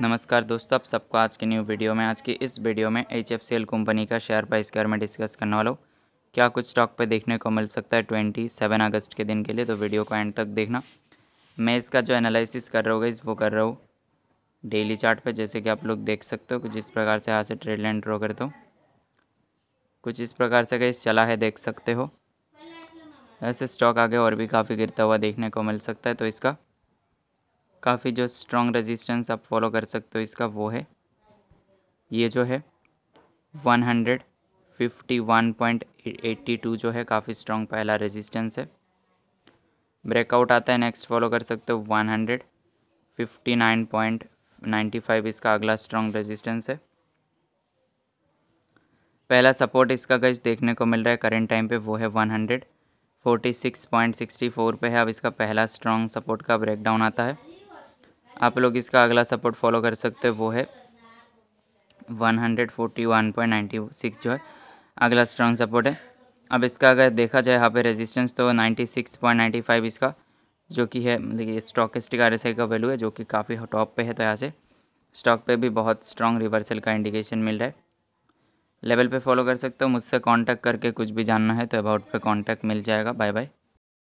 नमस्कार दोस्तों आप सबको आज की न्यू वीडियो में आज की इस वीडियो में H F C L company का शेयर प्राइस के बारे में डिस्कस करने वाला हूँ क्या कुछ स्टॉक पे देखने को मिल सकता है ट्वेंटी सेवन अगस्त के दिन के लिए तो वीडियो को एंड तक देखना मैं इसका जो एनालिसिस कर रहा हूँ वो कर रहा हूँ डेली चार्ट पे जैसे कि आप लोग देख सकते हो कुछ इस प्रकार से यहाँ से ट्रेड लाइन ड्रॉ करते हो कुछ इस प्रकार से गैस चला है देख सकते हो ऐसे स्टॉक आगे और भी काफ़ी गिरता हुआ देखने को मिल सकता है तो इसका काफ़ी जो स्ट्रॉन्ग रेजिस्टेंस आप फॉलो कर सकते हो इसका वो है ये जो है 151.82 जो है काफ़ी स्ट्रॉन्ग पहला रेजिस्टेंस है ब्रेकआउट आता है नेक्स्ट फॉलो कर सकते हो 159.95 इसका अगला स्ट्रॉन्ग रेजिस्टेंस है पहला सपोर्ट इसका गज देखने को मिल रहा है करेंट टाइम पे वो है 146.64 पे है अब इसका पहला स्ट्रॉन्ग सपोर्ट का ब्रेकडाउन आता है आप लोग इसका अगला सपोर्ट फॉलो कर सकते हो वो है 141.96 जो है अगला स्ट्रॉन्ग सपोर्ट है अब इसका अगर देखा जाए यहाँ पे रेजिस्टेंस तो 96.95 इसका जो कि है देखिए स्टिक आर का वैल्यू है जो कि काफ़ी टॉप पे है तो यहाँ से स्टॉक पे भी बहुत स्ट्रांग रिवर्सल का इंडिकेशन मिल रहा है लेवल पे फॉलो कर सकते हो मुझसे कांटेक्ट करके कुछ भी जानना है तो अबाउट पे कांटेक्ट मिल जाएगा बाय बाय